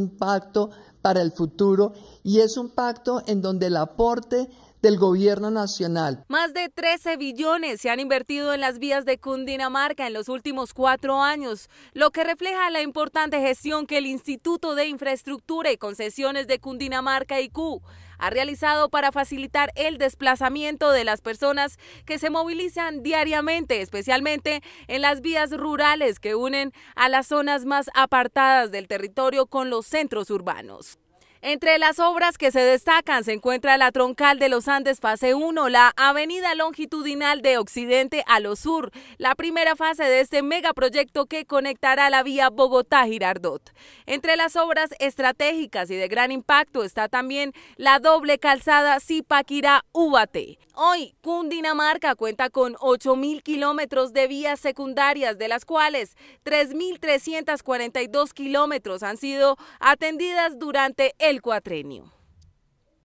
impacto para el futuro y es un pacto en donde el aporte del gobierno nacional. Más de 13 billones se han invertido en las vías de Cundinamarca en los últimos cuatro años, lo que refleja la importante gestión que el Instituto de Infraestructura y Concesiones de Cundinamarca ICU ha realizado para facilitar el desplazamiento de las personas que se movilizan diariamente, especialmente en las vías rurales que unen a las zonas más apartadas del territorio con los centros urbanos. Entre las obras que se destacan se encuentra la troncal de los Andes fase 1, la avenida longitudinal de occidente a lo sur, la primera fase de este megaproyecto que conectará la vía Bogotá-Girardot. Entre las obras estratégicas y de gran impacto está también la doble calzada zipaquirá Ubaté. Hoy, Cundinamarca cuenta con 8.000 kilómetros de vías secundarias, de las cuales 3.342 kilómetros han sido atendidas durante el el cuatrenio.